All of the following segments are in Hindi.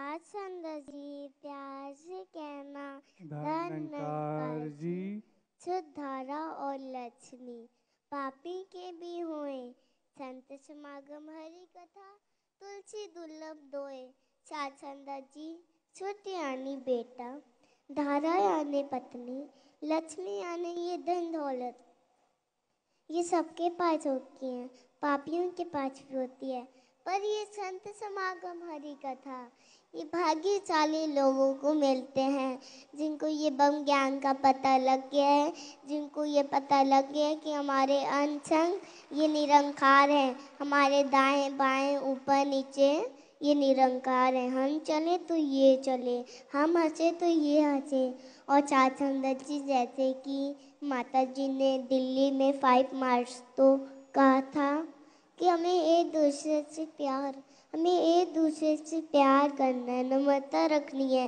आज जी प्याज कहना धनकार जी और लक्ष्मी पापी के भी हुए संत समागम हरि कथा तुलसी दुर्लभ दोए सात जी शुद्ध यानी बेटा धारा आने पत्नी लक्ष्मी आने ये धन दौलत ये सबके पास होती है पापियों के पास भी होती है पर ये संत समागम हरि कथा ये भाग्यशाली लोगों को मिलते हैं जिनको ये बम ज्ञान का पता लग गया है जिनको ये पता लग गया है कि हमारे अनसंग ये निरंकार हैं हमारे दाएं बाएं ऊपर नीचे ये निरंकार है हम चले तो ये चले हम हंसे तो ये हंसे और चार जी जैसे कि माता जी ने दिल्ली में फाइव मार्च तो कहा था कि हमें एक दूसरे से प्यार हमें एक दूसरे से प्यार करना है नम्रता रखनी है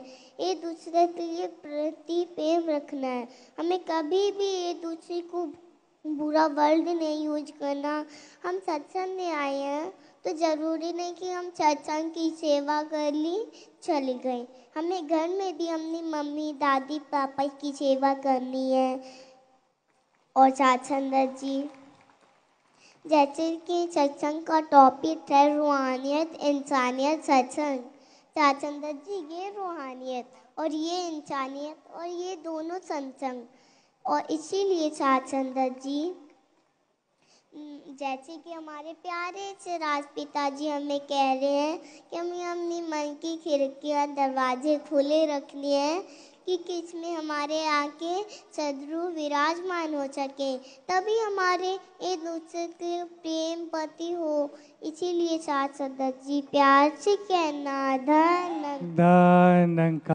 एक दूसरे के लिए प्रति प्रेम रखना है हमें कभी भी एक दूसरे को बुरा वर्ड नहीं यूज करना हम सत्संग में आए हैं तो ज़रूरी नहीं कि हम सत्संग की सेवा कर ली चले गए हमें घर में भी हमने मम्मी दादी पापा की सेवा करनी है और सत्संग जी जैसे कि सत्संग का टॉपिक है रूहानियत इंसानियत सत्संग चाचंदर जी ये रूहानियत और ये इंसानियत और ये दोनों सत्संग और इसीलिए चाचंदर जी जैसे कि हमारे प्यारे से राज हमें कह रहे हैं कि हमें अपनी मन की खिड़कियाँ दरवाजे खुले रखने हैं कि किसमें हमारे आके सदरु विराजमान हो सके तभी हमारे एक दूसरे के प्रेम पति हो इसीलिए सात सदस्य जी प्यार से कहना धन धन